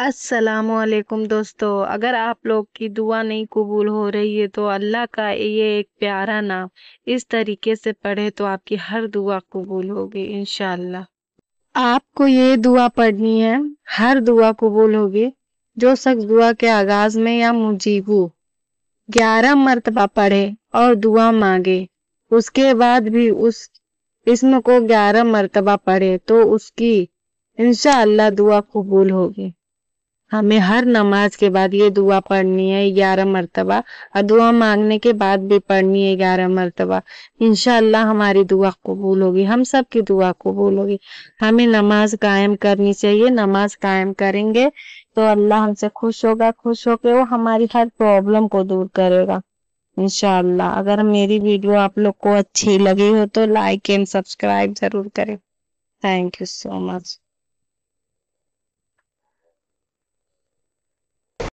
असलकुम दोस्तों अगर आप लोग की दुआ नहीं कबूल हो रही है तो अल्लाह का ये एक प्यारा नाम इस तरीके से पढ़े तो आपकी हर दुआ कबूल होगी इन आपको ये दुआ पढ़नी है हर दुआ कबूल होगी जो शख्स दुआ के आगाज में या मुजीबू ग्यारह मरतबा पढ़े और दुआ मांगे उसके बाद भी उस इसम को ग्यारह मरतबा पढ़े तो उसकी इनशाला दुआ कबूल होगी हमें हर नमाज के बाद ये दुआ पढ़नी है ग्यारह मरतबा और दुआ मांगने के बाद भी पढ़नी है ग्यारह मरतबा इनशाला हमारी दुआ कबूल होगी हम सब की दुआ कबूल होगी हमें नमाज कायम करनी चाहिए नमाज कायम करेंगे तो अल्लाह हमसे खुश होगा खुश होकर वो हमारी हर प्रॉब्लम को दूर करेगा इनशाला अगर मेरी वीडियो आप लोग को अच्छी लगी हो तो लाइक एंड सब्सक्राइब जरूर करें थैंक यू सो मच